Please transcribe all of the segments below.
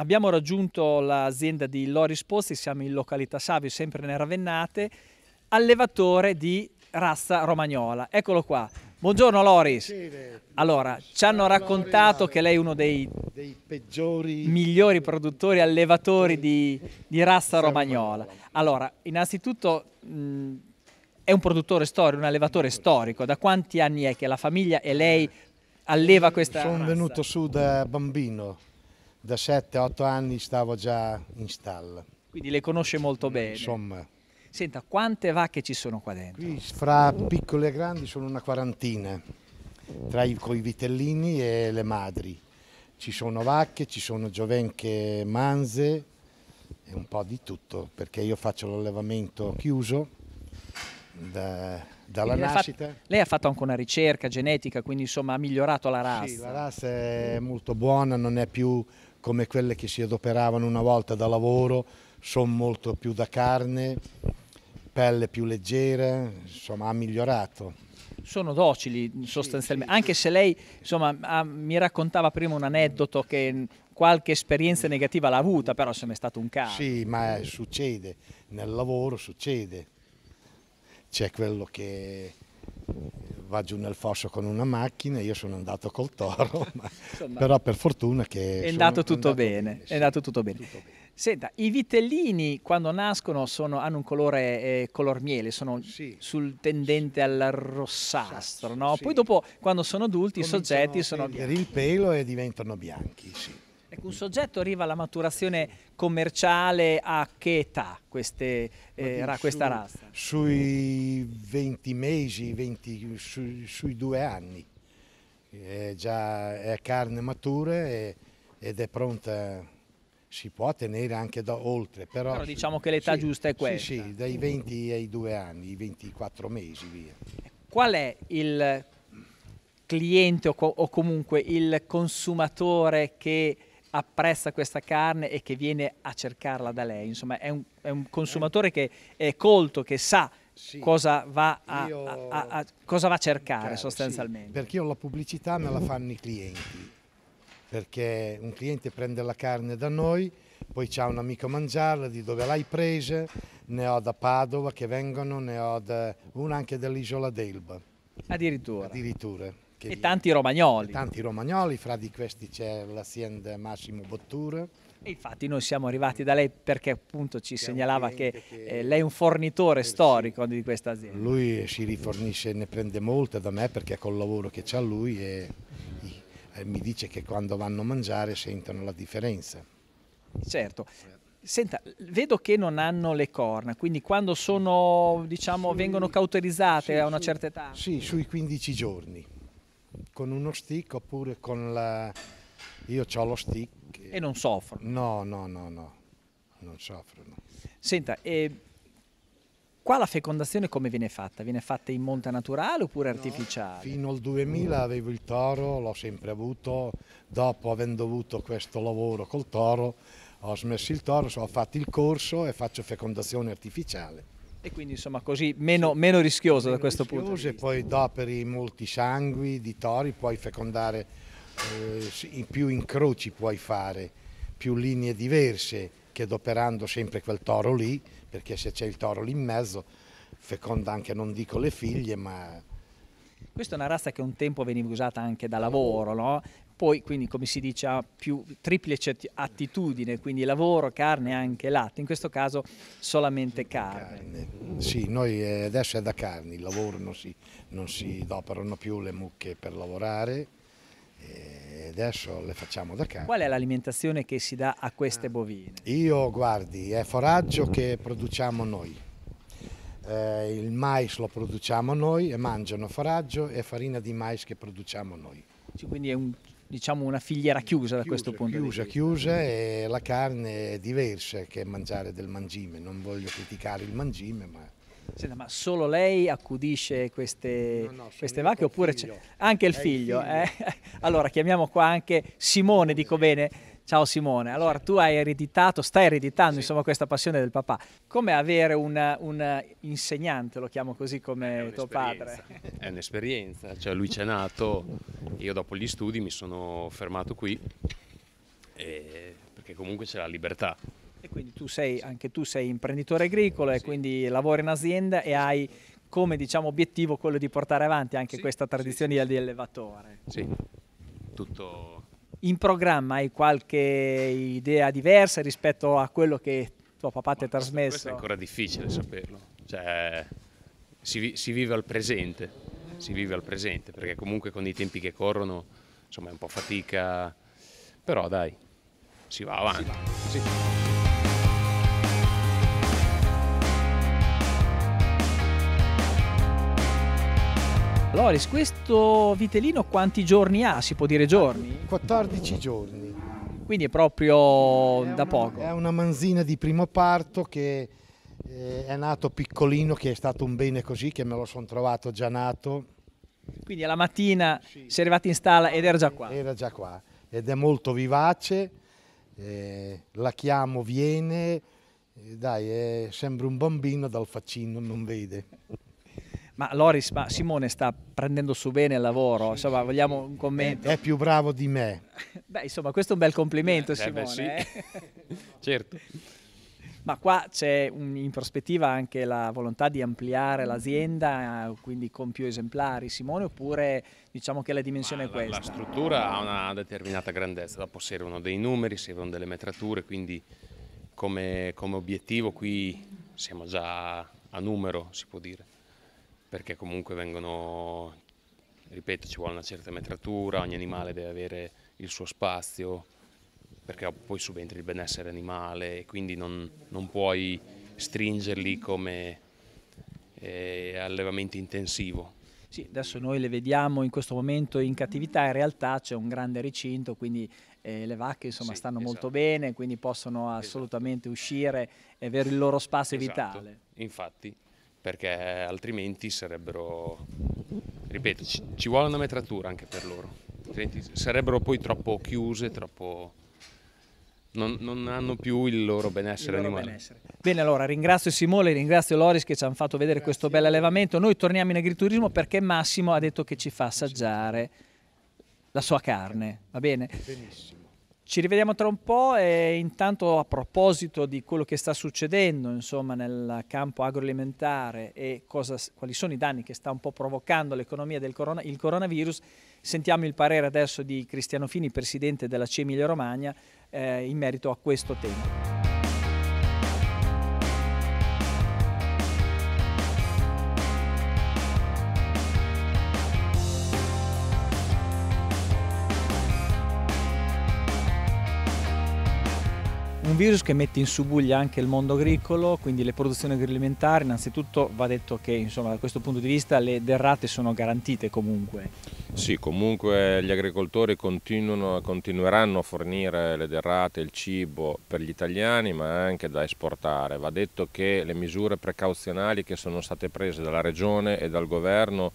Abbiamo raggiunto l'azienda di Loris Posti, siamo in località Savio, sempre nel Ravennate, allevatore di razza romagnola. Eccolo qua. Buongiorno Loris. Allora, ci hanno raccontato che lei è uno dei, dei peggiori, migliori produttori allevatori di, di razza romagnola. Allora, innanzitutto mh, è un produttore storico, un allevatore storico. Da quanti anni è che la famiglia e eh, lei alleva questa Sono razza? venuto su da bambino da 7-8 anni stavo già in stalla. Quindi le conosce molto mm, bene. Insomma. Senta, quante vacche ci sono qua dentro? Qui fra piccole e grandi sono una quarantina, tra i, i vitellini e le madri. Ci sono vacche, ci sono giovenche manze e un po' di tutto, perché io faccio l'allevamento chiuso da, dalla quindi nascita. Fatto, lei ha fatto anche una ricerca genetica, quindi insomma ha migliorato la razza. Sì, la razza è molto buona, non è più come quelle che si adoperavano una volta da lavoro, sono molto più da carne, pelle più leggera, insomma ha migliorato sono docili sostanzialmente, anche se lei insomma, ha, mi raccontava prima un aneddoto che qualche esperienza negativa l'ha avuta, però insomma è stato un caso. Sì, ma succede, nel lavoro succede, c'è quello che va giù nel fosso con una macchina, io sono andato col toro, ma, Insomma, però per fortuna che... È andato tutto andato bene, bene sì. è andato tutto bene. tutto bene. Senta, i vitellini quando nascono sono, hanno un colore eh, color miele, sono sì. sul tendente al rossastro, no? Poi dopo, quando sono adulti, Cominciano i soggetti sono bianchi. il pelo e diventano bianchi, sì. Ecco, un soggetto arriva alla maturazione commerciale a che età queste, eh, ra, questa su, razza? Sui 20 mesi, 20, su, sui due anni. È già è carne matura e, ed è pronta, si può tenere anche da oltre. Però, però diciamo che l'età sì, giusta è questa. Sì, sì, dai 20 ai 2 anni, 24 mesi via. Qual è il cliente o, o comunque il consumatore che apprezza questa carne e che viene a cercarla da lei. Insomma, è un, è un eh. consumatore che è colto, che sa sì, cosa, va a, io... a, a, cosa, va a, cercare Chiaro, sostanzialmente. Sì, perché io la pubblicità me la fanno i clienti, perché un cliente prende la carne da noi, poi c'ha un amico a mangiarla, di dove l'hai presa, ne ho da Padova che vengono, ne ho da, una anche dall'isola d'Elba. Addirittura. Addirittura e tanti romagnoli. E tanti romagnoli, fra di questi c'è l'azienda Massimo Bottura. E infatti noi siamo arrivati da lei perché appunto ci che segnalava che, che, eh, lei è un fornitore eh, storico sì. di questa azienda. Lui si rifornisce ne prende molte da me perché col lavoro che c'ha lui e, e mi dice che quando vanno a mangiare sentono la differenza. Certo. Senta, vedo che non hanno le corna, quindi quando sono, diciamo, sì, vengono cauterizzate sì, a una certa età? Sì, sui 15 giorni con uno stick oppure con la... Io ho lo stick. E non soffrono? No, no, no, no, non soffrono. Senta, e qua la fecondazione come viene fatta? Viene fatta in monta naturale oppure artificiale? fino al 2000 avevo il toro, l'ho sempre avuto, dopo avendo avuto questo lavoro col toro ho smesso il toro, ho fatto il corso e faccio fecondazione artificiale. E quindi insomma così meno, meno rischioso meno da questo rischioso punto. E poi doperi molti sangui di tori, puoi fecondare eh, più incroci puoi fare, più linee diverse che adoperando sempre quel toro lì, perché se c'è il toro lì in mezzo feconda anche, non dico le figlie, ma... Questa è una razza che un tempo veniva usata anche da lavoro, no? poi quindi come si dice ha più triplice attitudine, quindi lavoro, carne e anche latte, in questo caso solamente carne. carne. Sì, noi eh, adesso è da carni, il lavoro non si, non si adoperano più le mucche per lavorare, e eh, adesso le facciamo da carne. Qual è l'alimentazione che si dà a queste bovine? Io guardi, è foraggio che produciamo noi, eh, il mais lo produciamo noi e mangiano foraggio e farina di mais che produciamo noi. Quindi è un diciamo una filiera chiusa da chiusa, questo punto chiusa, di vista. Chiusa, e la carne è diversa che mangiare del mangime, non voglio criticare il mangime ma... Senta, ma solo lei accudisce queste, no, no, queste vacche oppure c'è anche il figlio? Il figlio. Eh? allora chiamiamo qua anche Simone, dico bene, Ciao Simone, allora tu hai ereditato, stai ereditando sì. insomma questa passione del papà. Come avere un, un, insegnante, lo chiamo così, come tuo padre? È un'esperienza, cioè lui c'è nato, io dopo gli studi mi sono fermato qui e, perché comunque c'è la libertà. E quindi tu sei, anche tu sei imprenditore agricolo sì. e quindi lavori in azienda e hai come diciamo, obiettivo quello di portare avanti anche sì. questa tradizione di allevatore. Sì, tutto in programma hai qualche idea diversa rispetto a quello che tuo papà ti ha trasmesso? Questo è ancora difficile saperlo, cioè, si, si, vive al presente, si vive al presente, perché comunque con i tempi che corrono insomma è un po' fatica, però dai, si va avanti. Si va. Sì. Loris, questo vitellino quanti giorni ha? Si può dire giorni? 14 giorni. Quindi è proprio è da una, poco. È una manzina di primo parto che eh, è nato piccolino, che è stato un bene così, che me lo sono trovato già nato. Quindi alla mattina sì. si è arrivati in stalla ed era già qua? Era già qua ed è molto vivace, eh, la chiamo, viene, eh, dai, eh, sembra un bambino dal faccino, non vede. Ma Loris, ma Simone sta prendendo su bene il lavoro, insomma vogliamo un commento? È, è più bravo di me. Beh insomma questo è un bel complimento eh, Simone. Eh beh, sì. Eh. certo. Ma qua c'è in prospettiva anche la volontà di ampliare l'azienda, eh, quindi con più esemplari, Simone, oppure diciamo che la dimensione Ma è questa? La, la struttura ha una determinata grandezza, dopo servono dei numeri, servono delle metrature, quindi come, come obiettivo qui siamo già a numero, si può dire perché comunque vengono, ripeto, ci vuole una certa metratura, ogni animale deve avere il suo spazio, perché poi subentra il benessere animale e quindi non, non puoi stringerli come eh, allevamento intensivo. Sì, adesso noi le vediamo in questo momento in cattività, in realtà c'è un grande recinto, quindi eh, le vacche insomma, sì, stanno esatto. molto bene, quindi possono esatto. assolutamente esatto. uscire e avere il loro spazio esatto. vitale. Infatti perché altrimenti sarebbero, ripeto, ci, ci vuole una metratura anche per loro, altrimenti sarebbero poi troppo chiuse, troppo... Non, non, hanno più il loro benessere il loro animale. Benessere. Bene, allora ringrazio Simone, ringrazio Loris che ci hanno fatto vedere Grazie. questo bel allevamento. Noi torniamo in agriturismo perché Massimo ha detto che ci fa assaggiare la sua carne, va bene? Benissimo. Ci rivediamo tra un po' e intanto a proposito di quello che sta succedendo insomma, nel campo agroalimentare e cosa, quali sono i danni che sta un po' provocando l'economia del corona, coronavirus, sentiamo il parere adesso di Cristiano Fini, presidente della CEMILIA Romagna, eh, in merito a questo tema. Un virus che mette in subuglia anche il mondo agricolo, quindi le produzioni agroalimentari. Innanzitutto va detto che insomma, da questo punto di vista le derrate sono garantite comunque. Sì, comunque gli agricoltori continueranno a fornire le derrate, il cibo per gli italiani ma anche da esportare. Va detto che le misure precauzionali che sono state prese dalla Regione e dal Governo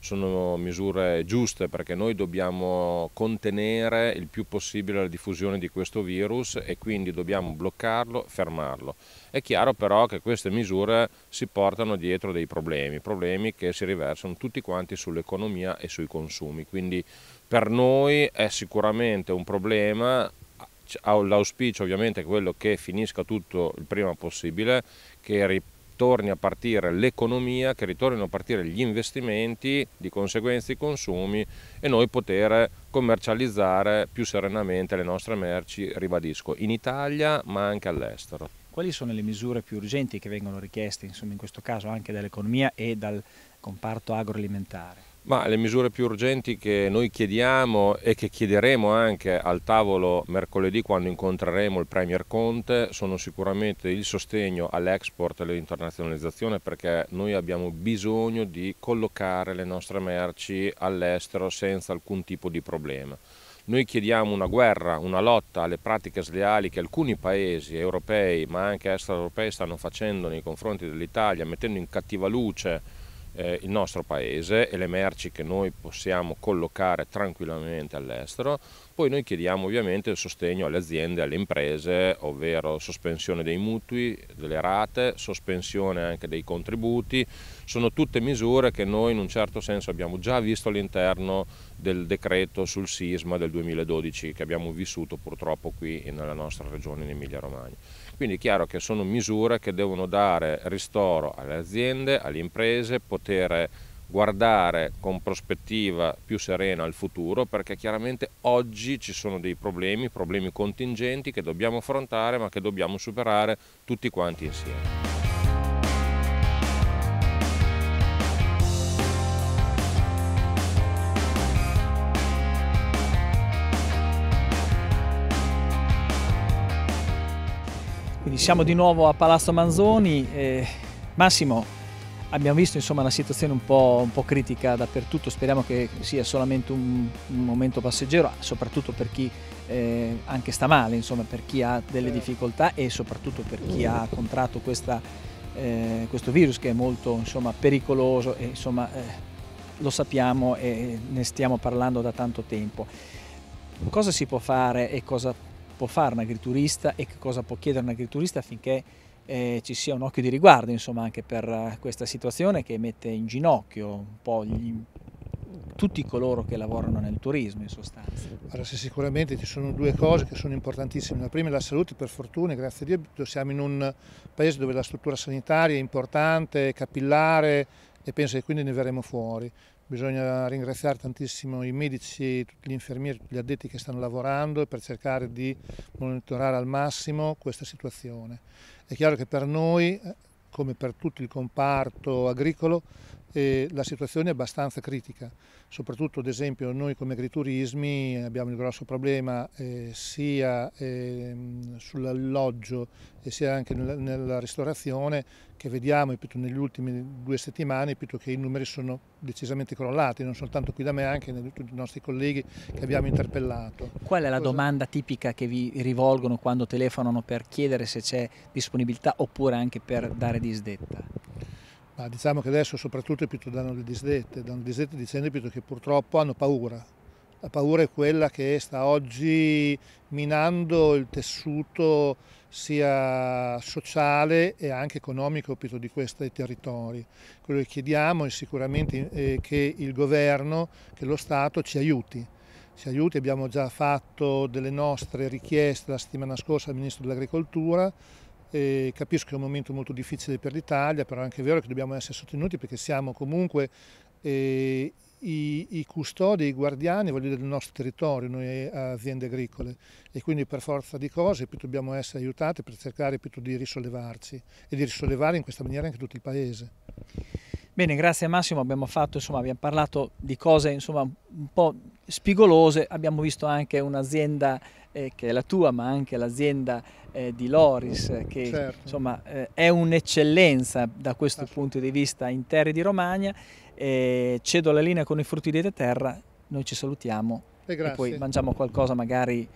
sono misure giuste perché noi dobbiamo contenere il più possibile la diffusione di questo virus e quindi dobbiamo bloccarlo, fermarlo. È chiaro però che queste misure si portano dietro dei problemi, problemi che si riversano tutti quanti sull'economia e sui consumi, quindi per noi è sicuramente un problema l'auspicio ovviamente è quello che finisca tutto il prima possibile, che ritorni a partire l'economia, che ritornino a partire gli investimenti, di conseguenza i consumi e noi poter commercializzare più serenamente le nostre merci, ribadisco, in Italia ma anche all'estero. Quali sono le misure più urgenti che vengono richieste, insomma, in questo caso anche dall'economia e dal comparto agroalimentare? Ma le misure più urgenti che noi chiediamo e che chiederemo anche al tavolo mercoledì quando incontreremo il Premier Conte sono sicuramente il sostegno all'export e all'internazionalizzazione perché noi abbiamo bisogno di collocare le nostre merci all'estero senza alcun tipo di problema. Noi chiediamo una guerra, una lotta alle pratiche sleali che alcuni paesi europei ma anche extraeuropei stanno facendo nei confronti dell'Italia mettendo in cattiva luce eh, il nostro paese e le merci che noi possiamo collocare tranquillamente all'estero. Poi noi chiediamo ovviamente il sostegno alle aziende, alle imprese, ovvero sospensione dei mutui, delle rate, sospensione anche dei contributi. Sono tutte misure che noi in un certo senso abbiamo già visto all'interno del decreto sul sisma del 2012 che abbiamo vissuto purtroppo qui nella nostra regione in Emilia Romagna. Quindi è chiaro che sono misure che devono dare ristoro alle aziende, alle imprese, poter guardare con prospettiva più serena al futuro perché chiaramente oggi ci sono dei problemi, problemi contingenti che dobbiamo affrontare ma che dobbiamo superare tutti quanti insieme. Quindi siamo di nuovo a Palazzo Manzoni. E Massimo, abbiamo visto insomma, una situazione un po', un po', critica dappertutto, speriamo che sia solamente un, un momento passeggero, soprattutto per chi eh, anche sta male, insomma, per chi ha delle certo. difficoltà e soprattutto per chi ha contratto questa, eh, questo virus che è molto insomma, pericoloso e insomma, eh, lo sappiamo e ne stiamo parlando da tanto tempo. Cosa si può fare e cosa può fare un agriturista e che cosa può chiedere un agriturista affinché eh, ci sia un occhio di riguardo insomma, anche per eh, questa situazione che mette in ginocchio un po' gli, tutti coloro che lavorano nel turismo in sostanza. Allora, sì, sicuramente ci sono due cose che sono importantissime. La prima è la salute, per fortuna, grazie a Dio, siamo in un paese dove la struttura sanitaria è importante, è capillare e penso che quindi ne verremo fuori. Bisogna ringraziare tantissimo i medici, tutti gli infermieri, tutti gli addetti che stanno lavorando per cercare di monitorare al massimo questa situazione. È chiaro che per noi, eh, come per tutto il comparto agricolo, e la situazione è abbastanza critica, soprattutto ad esempio noi come agriturismi abbiamo il grosso problema eh, sia eh, sull'alloggio e sia anche nella, nella ristorazione che vediamo negli ultimi due settimane che i numeri sono decisamente crollati, non soltanto qui da me, anche da tutti i nostri colleghi che abbiamo interpellato. Qual è la Cosa... domanda tipica che vi rivolgono quando telefonano per chiedere se c'è disponibilità oppure anche per dare disdetta? Ma diciamo che adesso soprattutto piuttosto danno le disdette, danno disdette dicendo piuttosto che purtroppo hanno paura. La paura è quella che sta oggi minando il tessuto sia sociale e anche economico di questi territori. Quello che chiediamo è sicuramente eh, che il governo, che lo Stato ci aiuti ci aiuti. Abbiamo già fatto delle nostre richieste la settimana scorsa al Ministro dell'Agricoltura, e capisco che è un momento molto difficile per l'Italia, però è anche vero che dobbiamo essere sostenuti perché siamo comunque eh, i, i, custodi, i guardiani dire, del nostro territorio, noi aziende agricole e quindi per forza di cose più dobbiamo essere aiutati per cercare più di risollevarci e di risollevare in questa maniera anche tutto il Paese. Bene, grazie Massimo, abbiamo, fatto, insomma, abbiamo parlato di cose insomma, un po' spigolose. Abbiamo visto anche un'azienda eh, che è la tua, ma anche l'azienda eh, di Loris, eh, che certo. insomma, eh, è un'eccellenza da questo certo. punto di vista in terre di Romagna. Eh, cedo la linea con i frutti di terra, noi ci salutiamo e, e poi mangiamo qualcosa magari... E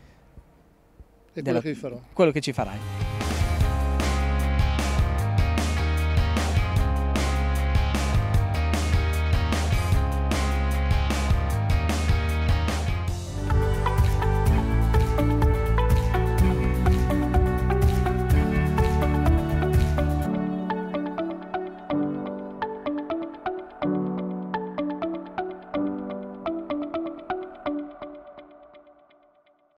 quello della, che farò. Quello che ci farai.